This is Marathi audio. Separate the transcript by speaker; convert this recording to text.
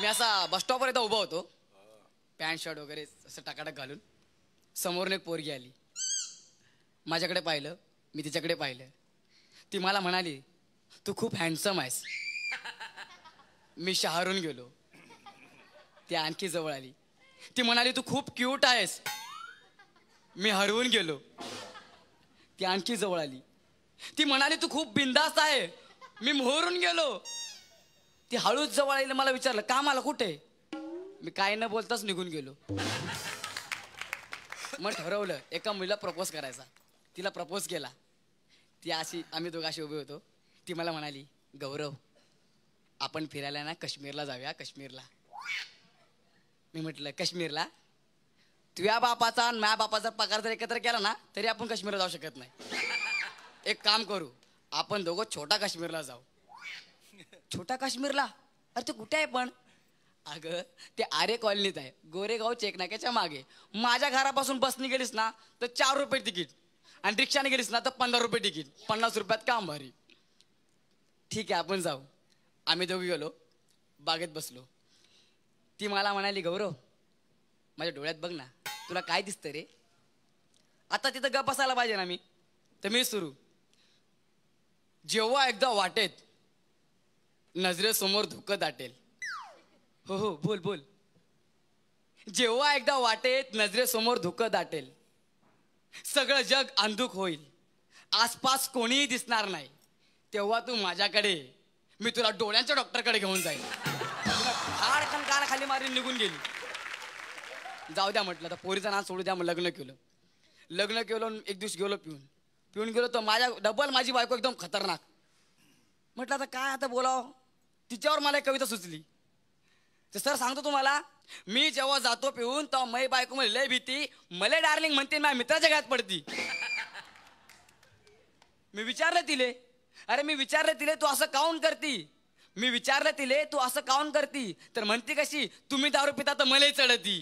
Speaker 1: मी असा बस स्टॉपवर येता उभा होतो पॅन्ट शर्ट वगैरे असं टाकाटक घालून समोरून एक पोरगी आली माझ्याकडे पाहिलं मी तिच्याकडे पाहिलं ती मला म्हणाली तू खूप हँडसम आहेस मी शहरून गेलो ती आणखी जवळ आली ती म्हणाली तू खूप क्यूट आहेस मी हरवून गेलो ती आणखी जवळ आली ती म्हणाली तू खूप बिंदास आहे मी मोहरून गेलो ती हळूच जवळ येईल मला विचारलं कामाला कुठे मी काय न बोलताच निघून गेलो मग ठरवलं एका मुलीला प्रपोज करायचा तिला प्रपोज केला ती अशी आम्ही दोघाशी उभे होतो ती मला म्हणाली गौरव आपण फिरायला ना काश्मीरला जाऊया काश्मीरला मी म्हटलं काश्मीरला तुझ्या बापाचा आणि माझ्या बापाचा पगार जर एकत्र केला ना तरी आपण काश्मीरला जाऊ शकत नाही एक काम करू आपण दोघं छोटा काश्मीरला जाऊ छोटा काश्मीरला अरे ते कुठे आहे पण अगं ते आरे कॉलनीत आहे गोरेगाव चेकनाक्याच्या मागे माझ्या घरापासून बसने गेलीस ना तर चार रुपये तिकीट आणि रिक्षाने गेलीस ना तर पंधरा रुपये तिकीट पन्नास रुपयात काम भारी ठीक आहे आपण जाऊ आम्ही दोघी गेलो बागेत बसलो ती मला म्हणाली गौरव माझ्या डोळ्यात बघ ना तुला काय दिसतं रे आता तिथं गप असायला पाहिजे ना मी तर मी सुरू जेव्हा एकदा वाटेत नजरेसमोर धुकं दाटेल हो हो बोल बोल जेव्हा एकदा वाटेत नजरेसमोर धुकं दाटेल सगळं जग अंधुक होईल आसपास कोणीही दिसणार नाही तेव्हा तू माझ्याकडे मी तुला डोळ्यांच्या डॉक्टरकडे घेऊन जाईल फार खाली मारून निघून गेली जाऊ द्या म्हटलं तर पोरीचं नाव सोडू द्या मग लग्न केलं लग्न केलं एक दिवस गेलो पिऊन पिऊन गेलो तर माझ्या डबल माझी बायको एकदम खतरनाक म्हटलं आता काय आता बोलावं तिच्यावर मला एक कविता सुचली तर सर सांगतो तुम्हाला मी जेव्हा जातो पिऊन तेव्हा मै बायको मला लय भीती मले डार्लिंग म्हणते माझ्या मित्राच्या घरात पडती मी विचारलं तिले अरे मी विचारलं तिले तू असं काउन करती मी विचारलं तिले तू असं काउन करती तर म्हणती कशी तुम्ही दारू पिता तर मलाही चढती